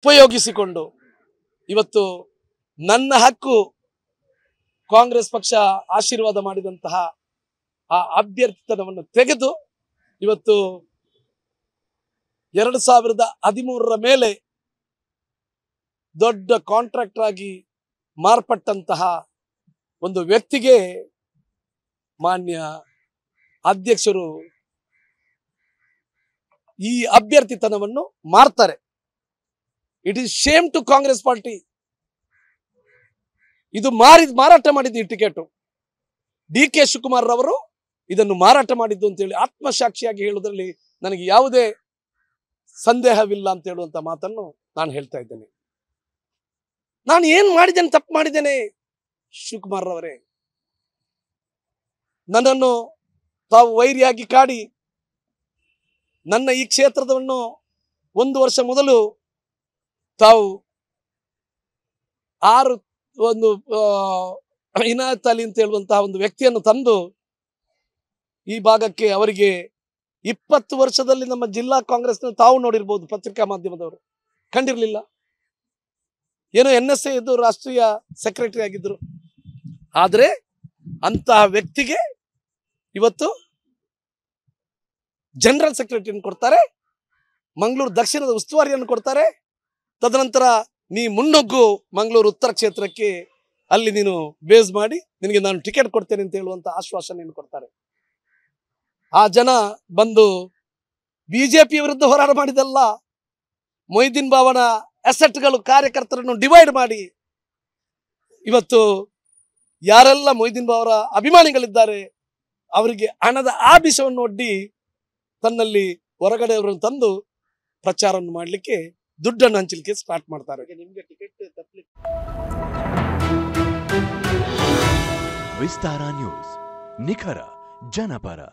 ಉಪಯೋಗಿಸಿಕೊಂಡು ಇವತ್ತು ನನ್ನ ಹಕ್ಕು ಕಾಂಗ್ರೆಸ್ ಪಕ್ಷ ಆಶೀರ್ವಾದ ಮಾಡಿದಂತಹ ಆ ಅಭ್ಯರ್ಥಿತನವನ್ನು ತೆಗೆದು ಇವತ್ತು ಎರಡು ಸಾವಿರದ ಹದಿಮೂರರ ಮೇಲೆ ದೊಡ್ಡ ಕಾಂಟ್ರಾಕ್ಟರ್ ಆಗಿ ಮಾರ್ಪಟ್ಟಂತಹ ಒಂದು ವ್ಯಕ್ತಿಗೆ ಮಾನ್ಯ ಅಧ್ಯಕ್ಷರು ಈ ಅಭ್ಯರ್ಥಿತನವನ್ನು ಮಾರ್ತಾರೆ it is shame to Congress party ಇದು ಮಾರಿದ ಮಾರಾಟ ಮಾಡಿದ್ದು ಈ ಟಿಕೆಟ್ ಡಿ ಕೆ ಶಿವಕುಮಾರ್ ರವರು ಇದನ್ನು ಮಾರಾಟ ಮಾಡಿದ್ದು ಅಂತೇಳಿ ಆತ್ಮಸಾಕ್ಷಿಯಾಗಿ ಹೇಳುವುದರಲ್ಲಿ ನನಗೆ ಯಾವುದೇ ಸಂದೇಹವಿಲ್ಲ ಅಂತ ಹೇಳುವಂತ ಮಾತನ್ನು ನಾನು ಹೇಳ್ತಾ ಇದ್ದೇನೆ ನಾನು ಏನ್ ಮಾಡಿದ್ದೇನೆ ತಪ್ಪು ಮಾಡಿದ್ದೇನೆ ಶಿವಕುಮಾರ್ ರವರೇ ನನ್ನನ್ನು ತಾವು ವೈರಿಯಾಗಿ ಕಾಡಿ ನನ್ನ ಈ ಕ್ಷೇತ್ರವನ್ನು ಒಂದು ವರ್ಷ ಮೊದಲು ತಾವು ಆರು ಒಂದು ಇನಾಯತ್ ಅಲಿ ಅಂತ ಹೇಳುವಂತಹ ಒಂದು ವ್ಯಕ್ತಿಯನ್ನು ತಂದು ಈ ಭಾಗಕ್ಕೆ ಅವರಿಗೆ ಇಪ್ಪತ್ತು ವರ್ಷದಲ್ಲಿ ನಮ್ಮ ಜಿಲ್ಲಾ ಕಾಂಗ್ರೆಸ್ನ ತಾವು ನೋಡಿರ್ಬೋದು ಪತ್ರಿಕಾ ಮಾಧ್ಯಮದವರು ಕಂಡಿರಲಿಲ್ಲ ಏನೋ ಎನ್ ಎಸ್ ಎ ರಾಷ್ಟ್ರೀಯ ಸೆಕ್ರೆಟರಿ ಆಗಿದ್ದರು ಆದರೆ ಅಂತಹ ವ್ಯಕ್ತಿಗೆ ಇವತ್ತು ಜನರಲ್ ಸೆಕ್ರೆಟರಿಯನ್ನು ಕೊಡ್ತಾರೆ ಮಂಗಳೂರು ದಕ್ಷಿಣದ ಉಸ್ತುವಾರಿಯನ್ನು ಕೊಡ್ತಾರೆ ತದನಂತರ ನೀ ಮುನ್ನುಗ್ಗು ಮಂಗಳೂರು ಉತ್ತರ ಕ್ಷೇತ್ರಕ್ಕೆ ಅಲ್ಲಿ ನೀನು ಬೇಸ್ ಮಾಡಿ ನಿನಗೆ ನಾನು ಟಿಕೆಟ್ ಕೊಡ್ತೇನೆ ಅಂತ ಹೇಳುವಂತ ಆಶ್ವಾಸನೆಯನ್ನು ಕೊಡ್ತಾರೆ ಆ ಜನ ಬಂದು ಪಿ ವಿರುದ್ಧ ಹೋರಾಟ ಮಾಡಿದಲ್ಲ ಮೊಯ್ದೀನ್ ಬಾವನ ಅಸೆಟ್ಗಳು ಕಾರ್ಯಕರ್ತರನ್ನು ಡಿವೈಡ್ ಮಾಡಿ ಇವತ್ತು ಯಾರೆಲ್ಲ ಮೊಯ್ದೀನ್ ಬಾವರ ಅಭಿಮಾನಿಗಳಿದ್ದಾರೆ ಅವರಿಗೆ ಹಣದ ಆಬಿಸವನ್ನು ಒಡ್ಡಿ ತನ್ನಲ್ಲಿ ಹೊರಗಡೆಯವರನ್ನು ತಂದು ಪ್ರಚಾರವನ್ನು ಮಾಡಲಿಕ್ಕೆ ದುಡ್ಡನ್ನು ಹಂಚಲಿಕ್ಕೆ ಸ್ಟಾರ್ಟ್ ಮಾಡ್ತಾರೆ ನಿಮಗೆ ಟಿಕೆಟ್ ವಿಸ್ತಾರ ನ್ಯೂಸ್ ನಿಖರ ಜನಪರ